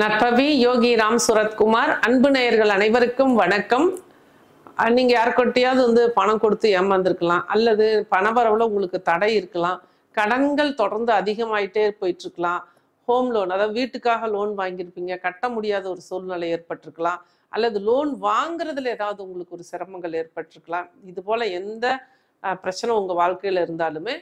நற்பவி யோகி ராம் சுரத்குமார் அன்பு நேயர்கள் அனைவருக்கும் வணக்கம் நீங்கள் யாருக்கொட்டியாவது வந்து பணம் கொடுத்து ஏமாந்துருக்கலாம் அல்லது வரவுல உங்களுக்கு தடை இருக்கலாம் கடன்கள் தொடர்ந்து அதிகமாயிட்டே போயிட்டுருக்கலாம் ஹோம் லோன் அதாவது வீட்டுக்காக லோன் வாங்கியிருப்பீங்க கட்ட முடியாத ஒரு சூழ்நிலை ஏற்பட்டிருக்கலாம் அல்லது லோன் வாங்குறதுல ஏதாவது உங்களுக்கு ஒரு சிரமங்கள் ஏற்பட்டிருக்கலாம் இது போல் எந்த பிரச்சனை உங்கள் வாழ்க்கையில் இருந்தாலுமே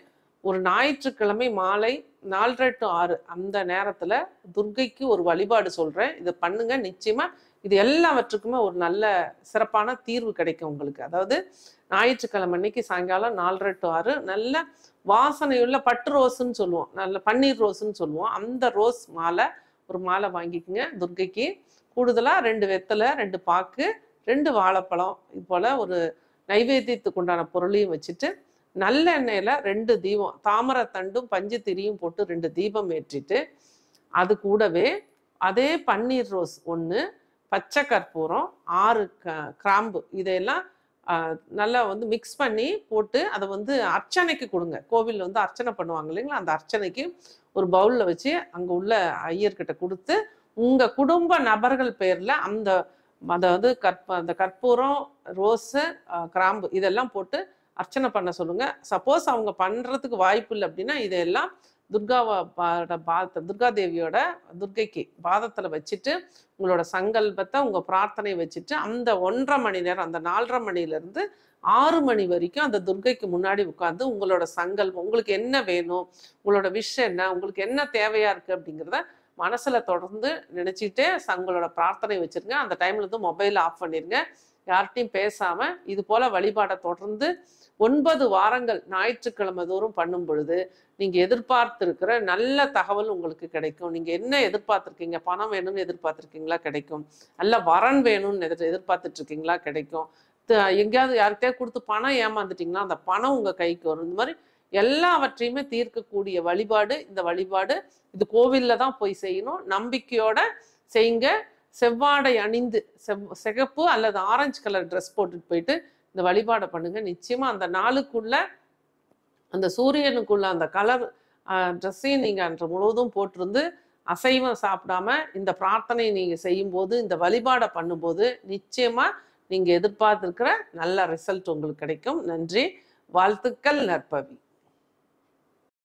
ஒரு ஞாயிற்றுக்கிழமை மாலை நாலரை டு ஆறு அந்த நேரத்தில் துர்கைக்கு ஒரு வழிபாடு சொல்கிறேன் இதை பண்ணுங்க நிச்சயமாக இது எல்லாவற்றுக்குமே ஒரு நல்ல சிறப்பான தீர்வு கிடைக்கும் உங்களுக்கு அதாவது ஞாயிற்றுக்கிழமை அன்னைக்கு சாயங்காலம் நாலரை டு ஆறு நல்ல வாசனையுள்ள பட்டு ரோஸுன்னு சொல்லுவோம் நல்ல பன்னீர் ரோஸுன்னு சொல்லுவோம் அந்த ரோஸ் மாலை ஒரு மாலை வாங்கிக்கோங்க துர்கைக்கு கூடுதலாக ரெண்டு வெத்தலை ரெண்டு பாக்கு ரெண்டு வாழைப்பழம் இது போல் ஒரு நைவேத்தியத்துக்கு உண்டான பொருளையும் வச்சுட்டு நல்ல எண்ணெயில் ரெண்டு தீபம் தாமரை தண்டும் பஞ்சு திரியும் போட்டு ரெண்டு தீபம் ஏற்றிட்டு அது கூடவே அதே பன்னீர் ரோஸ் ஒன்று பச்சை கற்பூரம் ஆறு க கிராம்பு இதையெல்லாம் நல்லா வந்து மிக்ஸ் பண்ணி போட்டு அதை வந்து அர்ச்சனைக்கு கொடுங்க கோவிலில் வந்து அர்ச்சனை பண்ணுவாங்க இல்லைங்களா அந்த அர்ச்சனைக்கு ஒரு பவுலில் வச்சு அங்கே உள்ள ஐயர்கிட்ட கொடுத்து உங்கள் குடும்ப நபர்கள் பேரில் அந்த அதாவது கற்ப அந்த கற்பூரம் ரோஸு கிராம்பு இதெல்லாம் போட்டு அர்ச்சனை பண்ண சொல்லுங்கள் சப்போஸ் அவங்க பண்ணுறதுக்கு வாய்ப்பு இல்லை அப்படின்னா இதெல்லாம் துர்காவோட பாத துர்கா தேவியோட துர்கைக்கு பாதத்தில் வச்சுட்டு உங்களோட சங்கல்பத்தை உங்கள் பிரார்த்தனை வச்சுட்டு அந்த ஒன்றரை மணி நேரம் அந்த நாலரை மணிலேருந்து ஆறு மணி வரைக்கும் அந்த துர்கைக்கு முன்னாடி உட்காந்து உங்களோட சங்கல்பம் உங்களுக்கு என்ன வேணும் உங்களோட விஷ் என்ன உங்களுக்கு என்ன தேவையாக இருக்குது அப்படிங்கிறத மனசில் தொடர்ந்து நினச்சிக்கிட்டே உங்களோட பிரார்த்தனை வச்சுருங்க அந்த டைமில் வந்து மொபைல் ஆஃப் பண்ணிடுங்க யார்கிட்டையும் பேசாமல் இது போல் வழிபாடை தொடர்ந்து ஒன்பது வாரங்கள் ஞாயிற்றுக்கிழமை தோறும் பண்ணும் பொழுது நீங்கள் எதிர்பார்த்துருக்கிற நல்ல தகவல் உங்களுக்கு கிடைக்கும் நீங்கள் என்ன எதிர்பார்த்திருக்கீங்க பணம் வேணும்னு எதிர்பார்த்திருக்கீங்களா கிடைக்கும் நல்ல வரன் வேணும்னு எதிர்பார்த்துட்ருக்கீங்களா கிடைக்கும் எங்கேயாவது யார்கிட்டயே கொடுத்து பணம் ஏமாந்துட்டீங்கன்னா அந்த பணம் உங்கள் கைக்கு வரும் இந்த மாதிரி எல்லாவற்றையுமே தீர்க்கக்கூடிய வழிபாடு இந்த வழிபாடு இது கோவில்ல தான் போய் செய்யணும் நம்பிக்கையோட செய்யுங்க செவ்வாடை அணிந்து செவ் சிகப்பு அல்லது ஆரஞ்சு கலர் ட்ரெஸ் போட்டுட்டு போயிட்டு இந்த வழிபாடை பண்ணுங்க நிச்சயமா அந்த நாளுக்குள்ள அந்த சூரியனுக்குள்ள அந்த கலர் ட்ரெஸ்ஸையும் நீங்கள் அன்று முழுவதும் போட்டிருந்து அசைவம் சாப்பிடாம இந்த பிரார்த்தனை நீங்கள் செய்யும்போது இந்த வழிபாடை பண்ணும்போது நிச்சயமாக நீங்கள் எதிர்பார்த்துருக்கிற நல்ல ரிசல்ட் உங்களுக்கு கிடைக்கும் நன்றி வாழ்த்துக்கள் நற்பவி